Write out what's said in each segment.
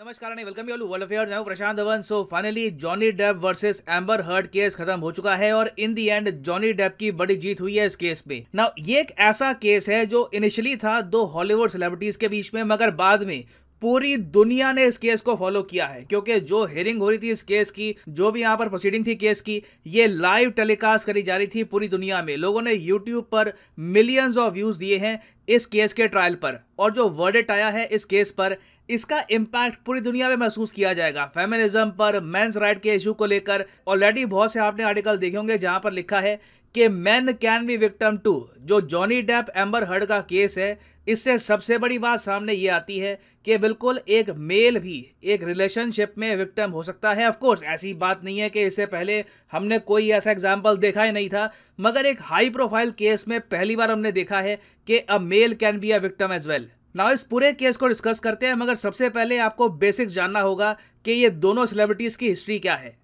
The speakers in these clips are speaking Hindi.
नमस्कार and welcome you world affair जाऊँ Prashant Dhawan so finally Johnny Depp versus Amber Heard case खत्म हो चुका है और in the end Johnny Depp की बड़ी जीत हुई है इस केस में ना ये एक ऐसा केस है जो इनिशियली था दो हॉलीवुड सेलिब्रिटीज के बीच में मगर बाद में पूरी दुनिया ने इस केस को फॉलो किया है क्योंकि जो हेयरिंग हो रही थी इस केस की जो भी यहाँ पर प्रोसीडिंग थी केस की ये लाइव टेलीकास्ट करी जा रही थी पूरी दुनिया में लोगों ने यूट्यूब पर मिलियंस ऑफ व्यूज दिए हैं इस केस के ट्रायल पर और जो वर्डेट आया है इस केस पर इसका इम्पैक्ट पूरी दुनिया में महसूस किया जाएगा फेमिनिज्म पर मेंस राइट के इशू को लेकर ऑलरेडी बहुत से आपने आर्टिकल देखे होंगे जहां पर लिखा है कि man can be victim too जो जॉनी डेप एम्बर हर्ड का केस है इससे सबसे बड़ी बात सामने ये आती है कि बिल्कुल एक मेल भी एक रिलेशनशिप में विक्टम हो सकता है ऑफ कोर्स ऐसी बात नहीं है कि इससे पहले हमने कोई ऐसा एग्जाम्पल देखा ही नहीं था मगर एक हाई प्रोफाइल केस में पहली बार हमने देखा है कि a male can be a victim as well ना इस पूरे केस को डिस्कस करते हैं मगर सबसे पहले आपको बेसिक जानना होगा कि ये दोनों सेलिब्रिटीज़ की हिस्ट्री क्या है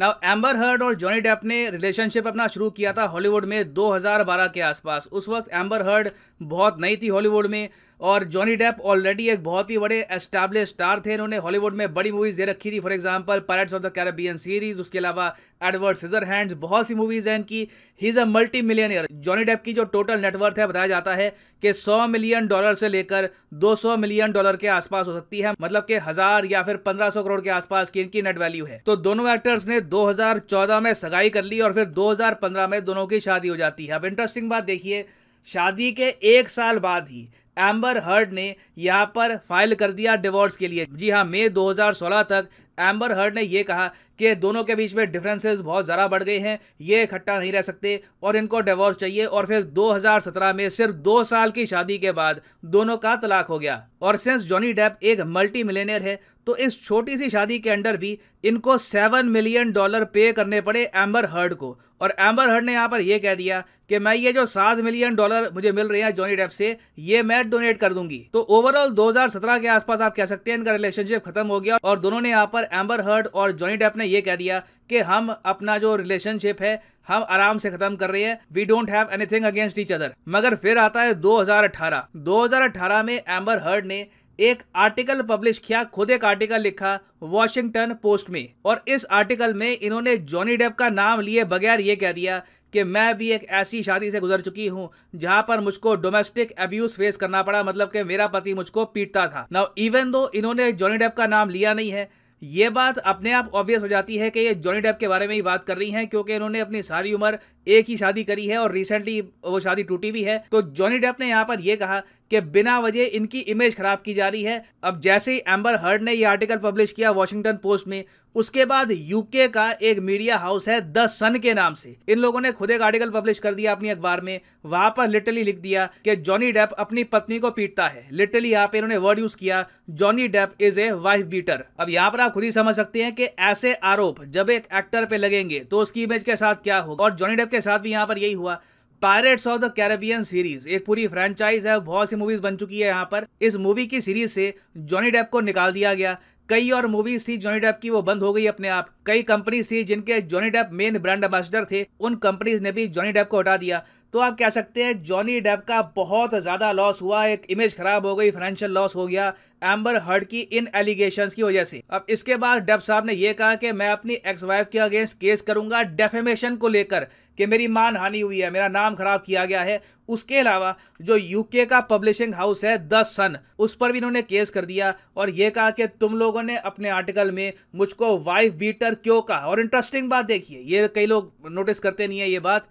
ना एम्बर हर्ड और जॉनी डेप ने रिलेशनशिप अपना शुरू किया था हॉलीवुड में 2012 के आसपास उस वक्त एम्बर हर्ड बहुत नई थी हॉलीवुड में और जॉनी डेप ऑलरेडी एक बहुत ही बड़े एस्टैब्लिश स्टार थे इन्होंने हॉलीवुड में बड़ी मूवीज़ दे रखी थी for example Pirates of the Caribbean series उसके अलावा एडवर्ड सिजर हैंड्स बहुत सी मूवीज़ हैं इनकी he is a multi millionaire Johnny Depp की जो टोटल नेटवर्थ है बताया जाता है कि सौ मिलियन डॉलर से लेकर दो सौ मिलियन डॉलर के आसपास हो सकती है मतलब कि हज़ार या फिर पंद्रह सौ करोड़ के आसपास की इनकी नेट वैल्यू है तो दोनों एक्टर्स ने दो में सगाई कर ली और फिर दो में दोनों की शादी हो जाती है अब इंटरेस्टिंग बात देखिए शादी के एक साल बाद ही एम्बर हर्ड ने यहाँ पर फाइल कर दिया डिवोर्स के लिए जी हाँ मई 2016 तक एम्बर हर्ड ने यह कहा कि दोनों के बीच में डिफरेंसेस बहुत ज़्यादा बढ़ गए हैं ये इकट्ठा नहीं रह सकते और इनको डिवोर्स चाहिए और फिर 2017 में सिर्फ दो साल की शादी के बाद दोनों का तलाक हो गया और सिंस जॉनी डेप एक मल्टी मिलेनियर है तो इस छोटी सी शादी के अंडर भी इनको सेवन मिलियन डॉलर पे करने पड़े एम्बर हर्ड को और एम्बर हर्ड ने यहाँ पर यह कह दिया कि मैं ये जो सात मिलियन डॉलर मुझे मिल रहे हैं जॉनी डेप से ये मैं डोनेट कर दूंगी तो ओवरऑल 2017 के आसपास आप कह सकते हैं इनका रिलेशनशिप खत्म हो गया और दोनों ने यहाँ पर एम्बर हर्ड और जॉनी डेप ने यह कह दिया कि हम अपना जो रिलेशनशिप है हम आराम से खत्म कर रहे हैं we don't have anything against each other मगर फिर आता है 2018 2018 में एम्बर हर्ड ने एक आर्टिकल पब्लिश किया खुद एक आर्टिकल लिखा वॉशिंगटन पोस्ट में और इस आर्टिकल में इन्होंने जॉनी डेप का नाम लिए बगैर ये कह दिया कि मैं भी एक ऐसी शादी से गुजर चुकी हूं जहां पर मुझको डोमेस्टिक अब्यूज फेस करना पड़ा मतलब कि मेरा पति मुझको पीटता था नाउ इवन दो इन्होंने जॉनी डेप का नाम लिया नहीं है ये बात अपने आप ऑब्वियस हो जाती है कि ये जॉनी डेप के बारे में ही बात कर रही हैं क्योंकि इन्होंने अपनी सारी उम्र एक ही शादी करी है और रिसेंटली वो शादी टूटी भी है तो जॉनी डेप ने यहाँ पर ये कहा कि बिना वजह इनकी इमेज खराब की जा रही है अब जैसे ही एम्बर हर्ड ने ये आर्टिकल पब्लिश किया वॉशिंगटन पोस्ट में उसके बाद यूके का एक मीडिया हाउस है द सन के नाम से इन लोगों ने खुद एक आर्टिकल पब्लिश कर दिया अपनी अखबार में वहां पर लिटरली लिख दिया कि जॉनी डेप अपनी पत्नी को पीटता है लिटरली यहाँ पे इन्होंने वर्ड यूज किया Johnny Depp is a wife beater अब यहाँ पर आप खुद ही समझ सकते हैं कि ऐसे आरोप जब एक एक्टर पे लगेंगे तो उसकी इमेज के साथ क्या होगा और जॉनी डेप के साथ भी यहाँ पर यही हुआ Pirates of the Caribbean series एक पूरी फ्रेंचाइज है बहुत सी मूवीज बन चुकी है यहाँ पर इस मूवी की सीरीज से जॉनी डेप को निकाल दिया गया कई और मूवीज थी जॉनी डेप की वो बंद हो गई अपने आप कई कंपनीज थी जिनके Johnny Depp main brand ambassador थे उन कंपनीज ने भी जॉनी डेप को हटा दिया तो आप कह सकते हैं जॉनी डेप का बहुत ज़्यादा लॉस हुआ एक इमेज खराब हो गई फाइनेंशियल लॉस हो गया एम्बर हर्ड की इन एलिगेशन की वजह से अब इसके बाद डेप साहब ने यह कहा कि मैं अपनी एक्स वाइफ के अगेंस्ट केस करूंगा डेफेमेशन को लेकर कि मेरी मान हानि हुई है मेरा नाम खराब किया गया है उसके अलावा जो यूके का पब्लिशिंग हाउस है द सन उस पर भी इन्होंने केस कर दिया और यह कहा कि तुम लोगों ने अपने आर्टिकल में मुझको वाइफ बीटर क्यों कहा और इंटरेस्टिंग बात देखिए ये कई लोग नोटिस करते नहीं है ये बात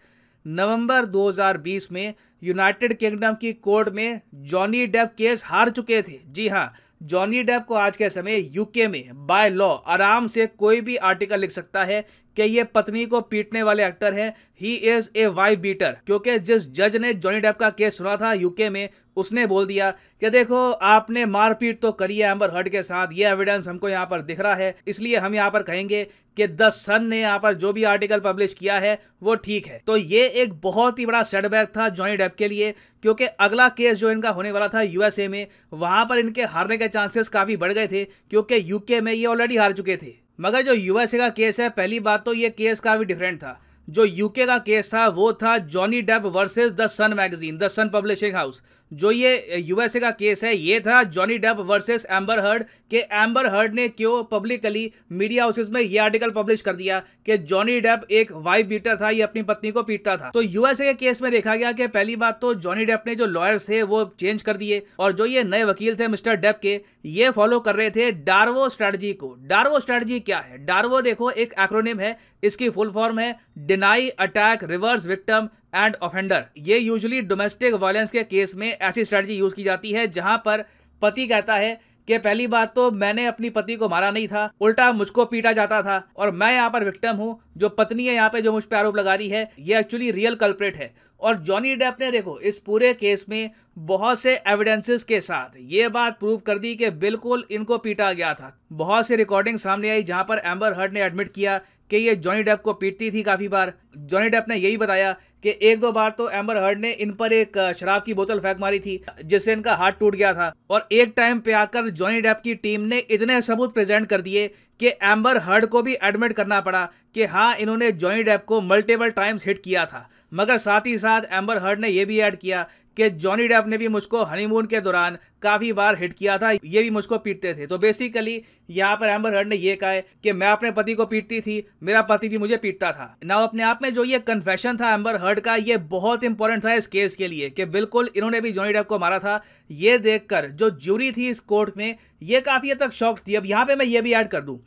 नवंबर 2020 में यूनाइटेड किंगडम की कोर्ट में जॉनी डेप केस हार चुके थे जी हाँ जॉनी डेप को आज के समय यूके में बाय लॉ आराम से कोई भी आर्टिकल लिख सकता है कि ये पत्नी को पीटने वाले एक्टर हैं he is a wife beater क्योंकि जिस जज ने जॉनी डेप का केस सुना था यूके में उसने बोल दिया कि देखो आपने मारपीट तो करी है एम्बर हर्ड के साथ ये एविडेंस हमको यहाँ पर दिख रहा है इसलिए हम यहाँ पर कहेंगे कि द सन ने यहाँ पर जो भी आर्टिकल पब्लिश किया है वो ठीक है तो ये एक बहुत ही बड़ा सेटबैक था जॉनी डेप के लिए क्योंकि अगला केस जो इनका होने वाला था यूएसए में वहाँ पर इनके हारने के चांसेस काफ़ी बढ़ गए थे क्योंकि यूके में ये ऑलरेडी हार चुके थे मगर जो यूएसए का केस है पहली बात तो ये केस काफ़ी डिफरेंट था जो यूके का केस था वो था Johnny Depp versus the Sun magazine the Sun publishing house जो ये यूएसए का केस है ये था Johnny Depp versus Amber Heard के एम्बर हर्ड ने क्यों पब्लिकली मीडिया हाउसेज में ये आर्टिकल पब्लिश कर दिया कि जॉनी डेप एक वाइफ बीटर था ये अपनी पत्नी को पीटता था तो यूएसए के केस में देखा गया कि पहली बात तो जॉनी डेप ने जो लॉयर्स थे वो चेंज कर दिए और जो ये नए वकील थे मिस्टर डेप के ये फॉलो कर रहे थे डार्वो स्ट्रेटजी को डार्वो स्ट्रेटजी क्या है डार्वो देखो एक एक्रोनिम है इसकी फुल फॉर्म है deny attack reverse victim and offender ये यूजुअली डोमेस्टिक वायलेंस के केस में ऐसी स्ट्रैटेजी यूज़ की जाती है जहां पर पति कहता है कि पहली बात तो मैंने अपनी पति को मारा नहीं था उल्टा मुझको पीटा जाता था और मैं यहाँ पर विक्टिम हूँ जो पत्नी है यहाँ पे जो मुझ पर आरोप लगा रही है ये एक्चुअली रियल कल्प्रेट है और जॉनी डेप ने देखो इस पूरे केस में बहुत से एविडेंसेस के साथ ये बात प्रूव कर दी कि बिल्कुल इनको पीटा गया था बहुत सी रिकॉर्डिंग सामने आई जहां पर एम्बर हर्ड ने एडमिट किया कि ये जॉनी डेप को पीटती थी काफ़ी बार जॉनी डेप ने यही बताया कि एक दो बार तो एम्बर हर्ड ने इन पर एक शराब की बोतल फेंक मारी थी जिससे इनका हाथ टूट गया था और एक टाइम पे आकर जॉनी डेप की टीम ने इतने सबूत प्रेजेंट कर दिए कि एम्बर हर्ड को भी एडमिट करना पड़ा कि हाँ इन्होंने जॉनी डेप को मल्टीपल टाइम्स हिट किया था मगर साथ ही साथ एम्बर हर्ड ने यह भी ऐड किया कि जॉनी डेप ने भी मुझको हनीमून के दौरान काफ़ी बार हिट किया था ये भी मुझको पीटते थे तो बेसिकली यहाँ पर एम्बर हर्ड ने यह कहा है कि मैं अपने पति को पीटती थी मेरा पति भी मुझे पीटता था ना अपने आप में जो ये कन्फेशन था एम्बर हर्ड का ये बहुत इंपॉर्टेंट था इस केस के लिए कि बिल्कुल इन्होंने भी जॉनी डेप को मारा था ये देखकर जो ज्यूरी थी इस कोर्ट में ये काफ़ी हद तक शौक थी अब यहाँ पर मैं ये भी ऐड कर दूँ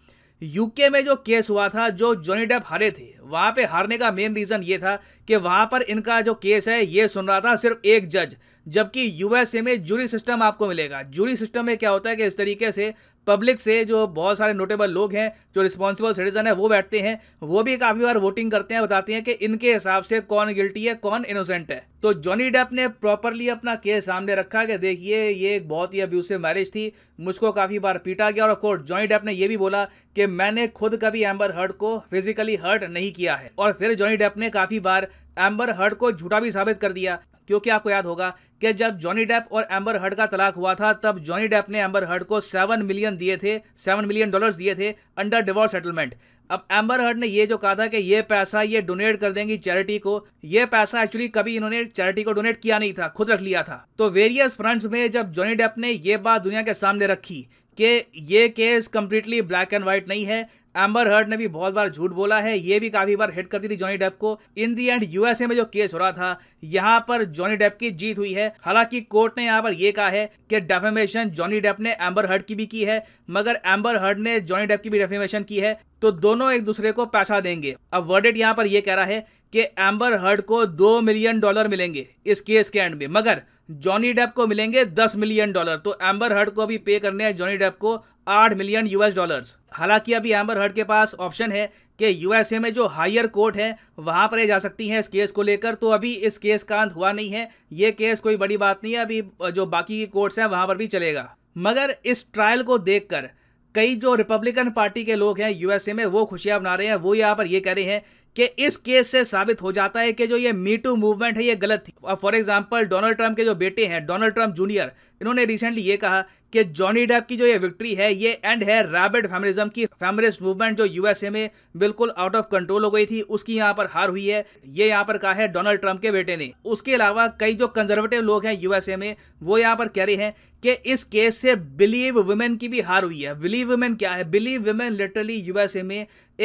यूके में जो केस हुआ था जो जॉनी डेप हारे थे वहां पे हारने का मेन रीज़न ये था कि वहां पर इनका जो केस है ये सुन रहा था सिर्फ एक जज जबकि यूएसए में जूरी सिस्टम आपको मिलेगा जूरी सिस्टम में क्या होता है कि इस तरीके से पब्लिक से जो बहुत सारे नोटेबल लोग हैं जो रिस्पॉन्सिबल सिटीजन है वो बैठते हैं वो भी काफ़ी बार वोटिंग करते हैं बताते हैं कि इनके हिसाब से कौन गिल्टी है कौन इनोसेंट है तो जॉनी डेप ने प्रॉपरली अपना केस सामने रखा कि देखिए ये एक बहुत ही अब्यूसिव मैरिज थी मुझको काफ़ी बार पीटा गया और ऑफकोर्स जॉनी डेप ने यह भी बोला कि मैंने खुद कभी एम्बर हर्ट को फिजिकली हर्ट नहीं किया है और फिर जॉनी डेप ने काफ़ी बार एम्बर हर्ड को झूठा भी साबित कर दिया क्योंकि आपको याद होगा कि जब जॉनी डेप और एम्बर हर्ड का तलाक हुआ था तब जॉनी डेप ने एम्बर हर्ड को सेवन मिलियन दिए थे सेवन मिलियन डॉलर्स दिए थे अंडर डिवोर्स सेटलमेंट अब एम्बर हर्ड ने ये जो कहा था कि ये पैसा ये डोनेट कर देंगी चैरिटी को ये पैसा एक्चुअली कभी इन्होंने चैरिटी को डोनेट किया नहीं था खुद रख लिया था तो वेरियस फ्रंट्स में जब जॉनी डेप ने यह बात दुनिया के सामने रखी कि ये case completely black and white नहीं है एम्बर हर्ड ने भी बहुत बार झूठ बोला है ये भी काफी बार हिट करती थी जॉनी डेप को इन दी एंड यूएसए में जो केस हो रहा था यहाँ पर जॉनी डेप की जीत हुई है हालांकि कोर्ट ने यहाँ पर यह कहा है कि डेफेमेशन जॉनी डेप ने एम्बर हर्ड की भी की है मगर एम्बर हर्ड ने जॉनी डेप की भी डेफेमेशन की है तो दोनों एक दूसरे को पैसा देंगे अब वर्डेट यहाँ पर यह कह रहा है कि एम्बर हर्ड को दो मिलियन डॉलर मिलेंगे इस केस के एंड में मगर जॉनी डेप को मिलेंगे दस मिलियन डॉलर तो एम्बर हर्ड को अभी पे करने हैं जॉनी डेप को आठ मिलियन यूएस डॉलर्स हालांकि अभी एम्बर हर्ड के पास ऑप्शन है कि यूएसए में जो हायर कोर्ट है वहां पर जा सकती हैं इस केस को लेकर तो अभी इस केस का अंत हुआ नहीं है ये केस कोई बड़ी बात नहीं है अभी जो बाकी की कोर्ट्स हैं वहां पर भी चलेगा मगर इस ट्रायल को देखकर कई जो रिपब्लिकन पार्टी के लोग हैं यूएसए में वो खुशियां मना रहे हैं वो यहाँ पर ये कह रहे हैं कि इस केस से साबित हो जाता है कि जो ये मीटू मूवमेंट है ये गलत थी फॉर एग्जाम्पल डोनाल्ड ट्रंप के जो बेटे हैं डोनाल्ड ट्रंप जूनियर इन्होंने रिसेंटली ये कहा कि जॉनी डेप की जो ये विक्ट्री है ये एंड है रैबिड फेमरिज्म की फेमरिस्ट मूवमेंट जो यूएसए में बिल्कुल आउट ऑफ कंट्रोल हो गई थी उसकी यहाँ पर हार हुई है ये यहाँ पर कहा है डोनाल्ड ट्रंप के बेटे ने उसके अलावा कई जो कंजर्वेटिव लोग हैं यूएसए में वो यहाँ पर कह रहे हैं कि इस केस से बिलीव वुमेन की भी हार हुई है बिलीव वुमेन क्या है बिलीव वुमेन लिटरली यूएसए में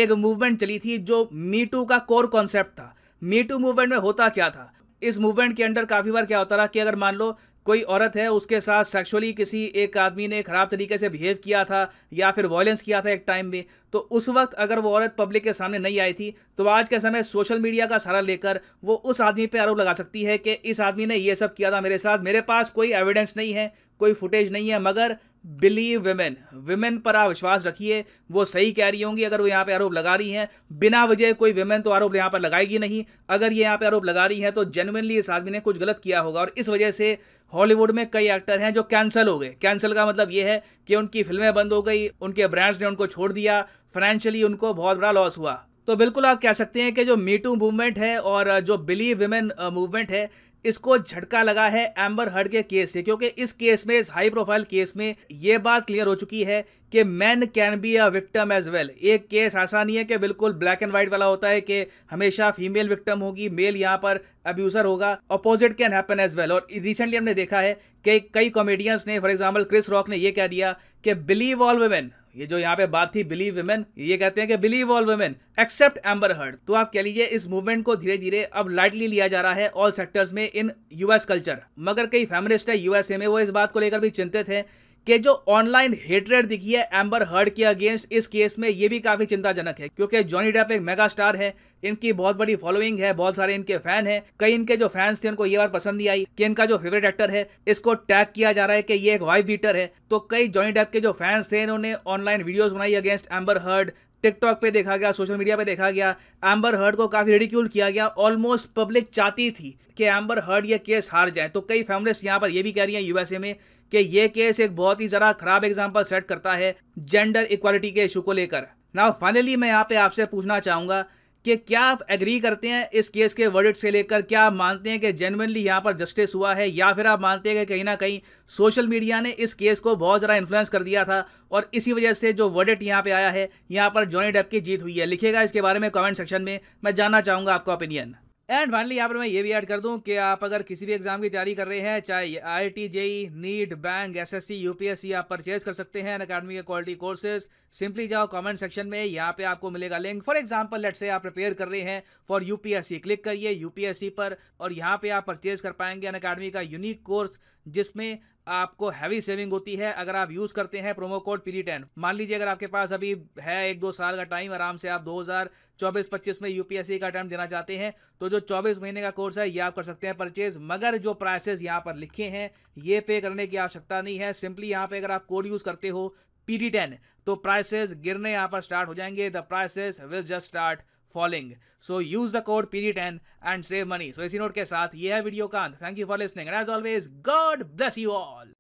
एक मूवमेंट चली थी जो मीटू का कोर कॉन्सेप्ट था मीटू मूवमेंट में होता क्या था इस मूवमेंट के अंडर काफ़ी बार क्या होता रहा कि अगर मान लो कोई औरत है उसके साथ सेक्सुअली किसी एक आदमी ने ख़राब तरीके से बिहेव किया था या फिर वॉयलेंस किया था एक टाइम में तो उस वक्त अगर वो औरत पब्लिक के सामने नहीं आई थी तो आज के समय सोशल मीडिया का सहारा लेकर वो उस आदमी पर आरोप लगा सकती है कि इस आदमी ने ये सब किया था मेरे साथ मेरे पास कोई एविडेंस नहीं है कोई फुटेज नहीं है मगर बिलीव वेमेन वेमेन पर आप विश्वास रखिए वो सही कह रही होंगी अगर वो यहाँ पे आरोप लगा रही हैं बिना वजह कोई वेमेन तो आरोप यहाँ पर लगाएगी नहीं अगर ये यहाँ पे आरोप लगा रही हैं तो जेनुनली इस आदमी ने कुछ गलत किया होगा और इस वजह से हॉलीवुड में कई एक्टर हैं जो कैंसिल हो गए कैंसिल का मतलब ये है कि उनकी फिल्में बंद हो गई उनके ब्रांड्स ने उनको छोड़ दिया फाइनेंशियली उनको बहुत बड़ा लॉस हुआ तो बिल्कुल आप कह सकते हैं कि जो मीटू मूवमेंट है और जो बिलीव वेमेन मूवमेंट है इसको झटका लगा है एम्बर हर्ड के केस से क्योंकि इस केस में इस हाई प्रोफाइल केस में यह बात क्लियर हो चुकी है कि man can be a victim as well एक केस ऐसा नहीं है कि बिल्कुल ब्लैक एंड व्हाइट वाला होता है कि हमेशा फीमेल विक्टम होगी मेल यहाँ पर अब्यूजर होगा opposite can happen as well और रिसेंटली हमने देखा है कि कई कॉमेडियंस ने फॉर एग्जाम्पल क्रिस रॉक ने यह कह दिया कि बिलीव ऑल वेमेन ये जो यहाँ पे बात थी बिलीव वेमेन ये कहते हैं कि believe all women except Amber Heard तो आप कह लीजिए इस मूवमेंट को धीरे धीरे अब लाइटली लिया जा रहा है ऑल सेक्टर्स में इन यूएस कल्चर मगर कई फेमनिस्ट है यूएसए में वो इस बात को लेकर भी चिंतित है कि जो ऑनलाइन हेटरेट दिखी है एम्बर हर्ड के अगेंस्ट इस केस में ये भी काफ़ी चिंताजनक है क्योंकि जॉनी डेप एक मेगा स्टार है इनकी बहुत बड़ी फॉलोइंग है बहुत सारे इनके फैन है कई इनके जो फैंस थे उनको ये बार पसंद नहीं आई कि इनका जो फेवरेट एक्टर है इसको टैग किया जा रहा है कि ये एक वाइफ बीटर है तो कई जॉनी डेप के जो फैंस थे इन्होंने ऑनलाइन वीडियोस बनाई अगेंस्ट एम्बर हर्ड टिकटॉक पे देखा गया सोशल मीडिया पे देखा गया एम्बर हर्ड को काफ़ी रेडिक्यूल किया गया ऑलमोस्ट पब्लिक चाहती थी कि एम्बर हर्ड ये केस हार जाए तो कई फैमिलीज यहाँ पर ये भी कह रही हैं यूएसए में कि ये केस एक बहुत ही ज़रा खराब एग्जाम्पल सेट करता है जेंडर इक्वालिटी के इशू को लेकर नाउ फाइनली मैं यहाँ पे आपसे पूछना चाहूँगा कि क्या आप एग्री करते हैं इस केस के वर्डिट से लेकर क्या आप मानते हैं कि जेनवनली यहाँ पर जस्टिस हुआ है या फिर आप मानते हैं कि कहीं ना कहीं सोशल मीडिया ने इस केस को बहुत ज़्यादा इन्फ्लुएंस कर दिया था और इसी वजह से जो वर्डिट यहाँ पे आया है यहाँ पर जॉनी डेप की जीत हुई है लिखेगा इसके बारे में कॉमेंट सेक्शन में मैं जानना चाहूँगा आपका ओपिनियन एंड फाइनली यहाँ पर मैं ये भी ऐड कर दूं कि आप अगर किसी भी एग्जाम की तैयारी कर रहे हैं चाहे I T JEE NEET bank S S C U P S C आप परचेज कर सकते हैं अकेडमी के क्वालिटी कोर्सेज सिंपली जाओ कमेंट सेक्शन में यहाँ पे आपको मिलेगा लिंक फॉर एग्जाम्पल लेट से आप प्रिपेयर कर रहे हैं for U P S C click करिए यू पी एस सी पर और यहाँ पे आप परचेज कर पाएंगे अन अकेडमी का यूनिक कोर्स जिसमें आपको हैवी सेविंग होती है अगर आप यूज़ करते हैं प्रोमो कोड पीडी टेन मान लीजिए अगर आपके पास अभी है एक दो साल का टाइम आराम से आप 2024-25 में यूपीएससी का अटैम्प्ट देना चाहते हैं तो जो 24 महीने का कोर्स है ये आप कर सकते हैं परचेज मगर जो प्राइसेस यहाँ पर लिखे हैं ये पे करने की आवश्यकता नहीं है सिंपली यहाँ पर अगर आप कोड यूज़ करते हो पी टेन तो प्राइसेस गिरने यहाँ पर स्टार्ट हो जाएंगे the prices will just start following so use the code पीरी ten and save money so इसी नोट के साथ ये है वीडियो का अंत thank you for listening and as always God bless you all